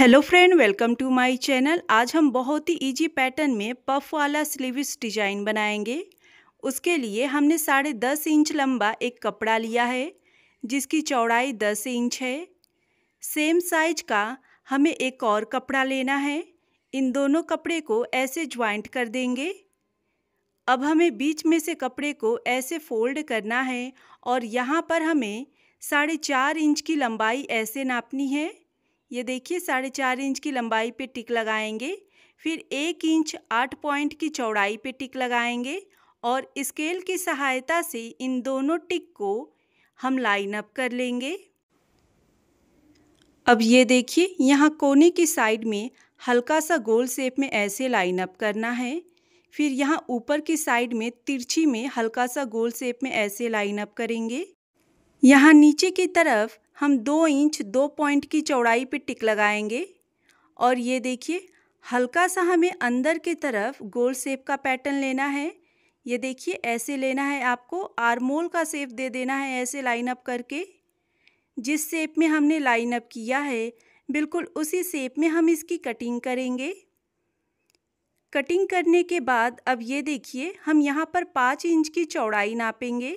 hello friend welcome to my channel आज हम बहुत ही इजी पैटर्न में पफ वाला स्लीविस डिजाइन बनाएंगे उसके लिए हमने साढ़े दस इंच लंबा एक कपड़ा लिया है जिसकी चौड़ाई दस इंच है सेम साइज का हमें एक और कपड़ा लेना है इन दोनों कपड़े को ऐसे ज्वाइंट कर देंगे अब हमें बीच में से कपड़े को ऐसे फोल्ड करना है और यहाँ पर हमें साढ़े चार इंच की लंबाई ऐसे नापनी है ये देखिए साढ़े चार इंच की लंबाई पे टिक लगाएंगे फिर एक इंच आठ पॉइंट की चौड़ाई पे टिक लगाएंगे और स्केल की सहायता से इन दोनों टिक को हम लाइन अप कर लेंगे अब ये देखिए यहाँ कोने की साइड में हल्का सा गोल शेप में ऐसे लाइन अप करना है फिर यहाँ ऊपर की साइड में तिरछी में हल्का सा गोल शेप में ऐसे लाइन अप करेंगे यहाँ नीचे की तरफ हम दो इंच दो पॉइंट की चौड़ाई पे टिक लगाएंगे और ये देखिए हल्का सा हमें अंदर की तरफ गोल सेप का पैटर्न लेना है ये देखिए ऐसे लेना है आपको आरमोल का सेप दे देना है ऐसे लाइन अप करके जिस सेप में हमने लाइन अप किया है बिल्कुल उसी सेप में हम इसकी कटिंग करेंगे कटिंग करने के बाद अब ये देखिए हम यहाँ पर पाँच इंच की चौड़ाई नापेंगे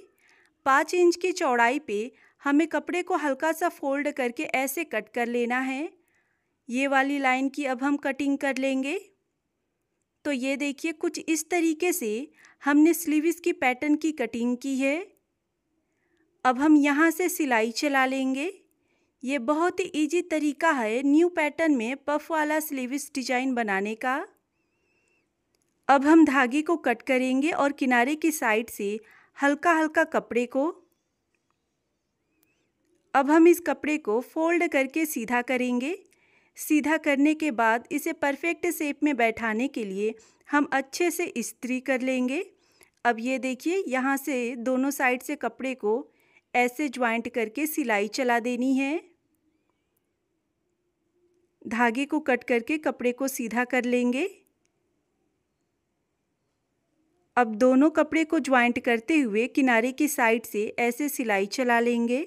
पाँच इंच की चौड़ाई पे हमें कपड़े को हल्का सा फोल्ड करके ऐसे कट कर लेना है ये वाली लाइन की अब हम कटिंग कर लेंगे तो ये देखिए कुछ इस तरीके से हमने स्लीव्स की पैटर्न की कटिंग की है अब हम यहाँ से सिलाई चला लेंगे ये बहुत ही ईजी तरीका है न्यू पैटर्न में पफ वाला स्लीव्स डिजाइन बनाने का अब हम धागे को कट करेंगे और किनारे की साइड से हल्का हल्का कपड़े को अब हम इस कपड़े को फोल्ड करके सीधा करेंगे सीधा करने के बाद इसे परफेक्ट शेप में बैठाने के लिए हम अच्छे से इस्त्री कर लेंगे अब ये देखिए यहाँ से दोनों साइड से कपड़े को ऐसे ज्वाइंट करके सिलाई चला देनी है धागे को कट करके कपड़े को सीधा कर लेंगे अब दोनों कपड़े को ज्वाइंट करते हुए किनारे की साइड से ऐसे सिलाई चला लेंगे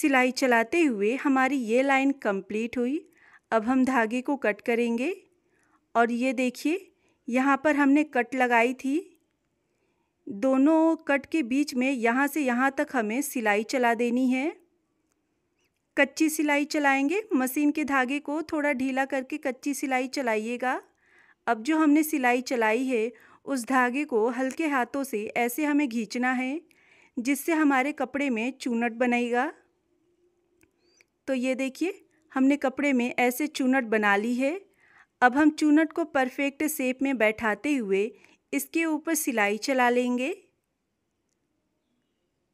सिलाई चलाते हुए हमारी ये लाइन कंप्लीट हुई अब हम धागे को कट करेंगे और ये देखिए यहाँ पर हमने कट लगाई थी दोनों कट के बीच में यहाँ से यहाँ तक हमें सिलाई चला देनी है कच्ची सिलाई चलाएंगे मशीन के धागे को थोड़ा ढीला करके कच्ची सिलाई चलाइएगा अब जो हमने सिलाई चलाई है उस धागे को हल्के हाथों से ऐसे हमें खींचना है जिससे हमारे कपड़े में चूनट बनेगा तो ये देखिए हमने कपड़े में ऐसे चूनट बना ली है अब हम चूनट को परफेक्ट शेप में बैठाते हुए इसके ऊपर सिलाई चला लेंगे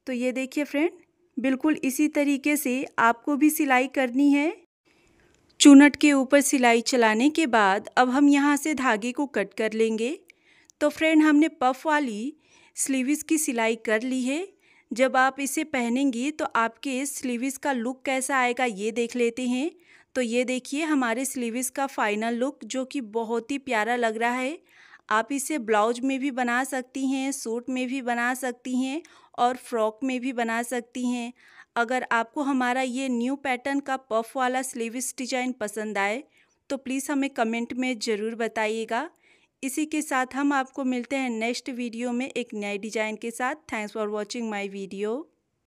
तो ये देखिए फ्रेंड बिल्कुल इसी तरीके से आपको भी सिलाई करनी है चूनट के ऊपर सिलाई चलाने के बाद अब हम यहाँ से धागे को कट कर लेंगे तो फ्रेंड हमने पफ वाली स्लीवस की सिलाई कर ली है जब आप इसे पहनेंगी तो आपके स्लीवस का लुक कैसा आएगा ये देख लेते हैं तो ये देखिए हमारे स्लीवस का फाइनल लुक जो कि बहुत ही प्यारा लग रहा है आप इसे ब्लाउज में भी बना सकती हैं सूट में भी बना सकती हैं और फ्रॉक में भी बना सकती हैं अगर आपको हमारा ये न्यू पैटर्न का पफ वाला स्लीवस डिजाइन पसंद आए तो प्लीज़ हमें कमेंट में ज़रूर बताइएगा इसी के साथ हम आपको मिलते हैं नेक्स्ट वीडियो में एक नए डिज़ाइन के साथ thanks for watching my video